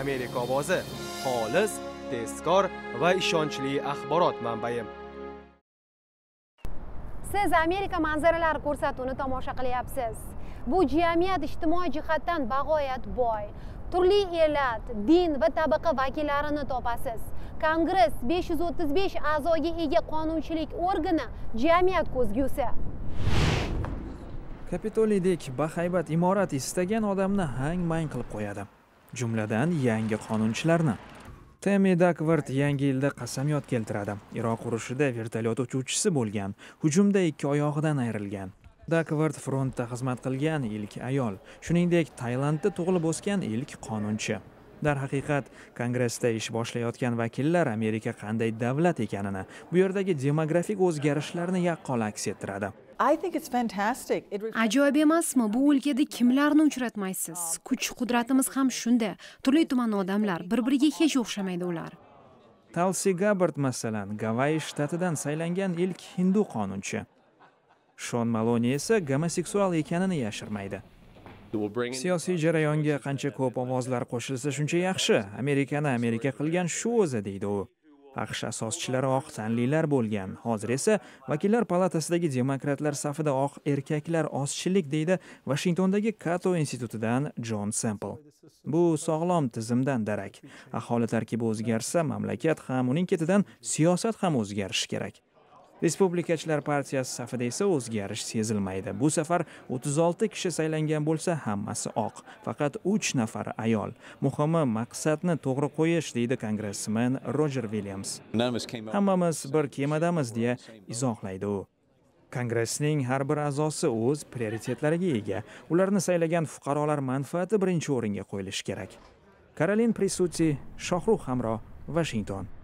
amerika ovozi xolis tezkor va ishonchli axborot manbai siz amerika manzaralari ko'rsatuvini tomosha qilyapsiz bu jamiyat ijtimoiy jihatdan bag'oyat boy turli elat din va tabaqa vakillarini topasiz kongress 535 a'zoga ega qonunchilik organi jamiyat ko'zgusi kapitoliydek bahaybat imorat istagan odamni hang mang qilib qo'yadi jumladan yangi qonunchilarni temi dakvard yangi yilda qasamyod keltiradi iroq urushida vertolyot uchuvchisi bo'lgan hujumda ikki oyog'idan ayrilgan dakvard frontda xizmat qilgan ilk ayol shuningdek tailandda tug'ilib o'sgan ilk qonunchi darhaqiqat kongressda ish boshlayotgan vakillar amerika qanday davlat ekanini bu yerdagi demografik o'zgarishlarni yaqqol aks ettiradi ajoyib emasmi bu o'lkada kimlarni uchratmaysiz kuch qudratimiz ham shunda turli tuman odamlar bir biriga hech o'xshamaydi ular talsi gabbard masalan gavayi shtatidan saylangan ilk hindu qonunchi shon maloni esa gomoseksual ekanini yashirmaydi siyosiy jarayonga qancha ko'p ovozlar qo'shilsa shuncha yaxshi amerikani amerika qilgan shu o'zi deydi u AQSh asoschilari oq tanlilar bo'lgan. Hozir esa vakillar palatasidagi demokratlar safida oq erkaklar ozchilik deydi Washingtondagi Cato institutidan Jon Semple. Bu sog'lom tizimdan darak. Aholi tarkibi o'zgarsa, mamlakat ham uning ketidan siyosat ham o'zgarishi kerak. respublikachilar partiyasi safida esa o'zgarish sezilmaydi bu safar 36 kishi saylangan bo'lsa hammasi oq faqat 3 nafar ayol muhimi maqsadni to'g'ri qo'yish deydi kongressmen rojer vilyams hammamiz bir kemadamiz deya izohlaydi u kongressning har bir a'zosi o'z prioritetlariga ega ularni saylagan fuqarolar manfaati birinchi o'ringa qo'yilishi kerak karolin prisuti shohruh hamro vashington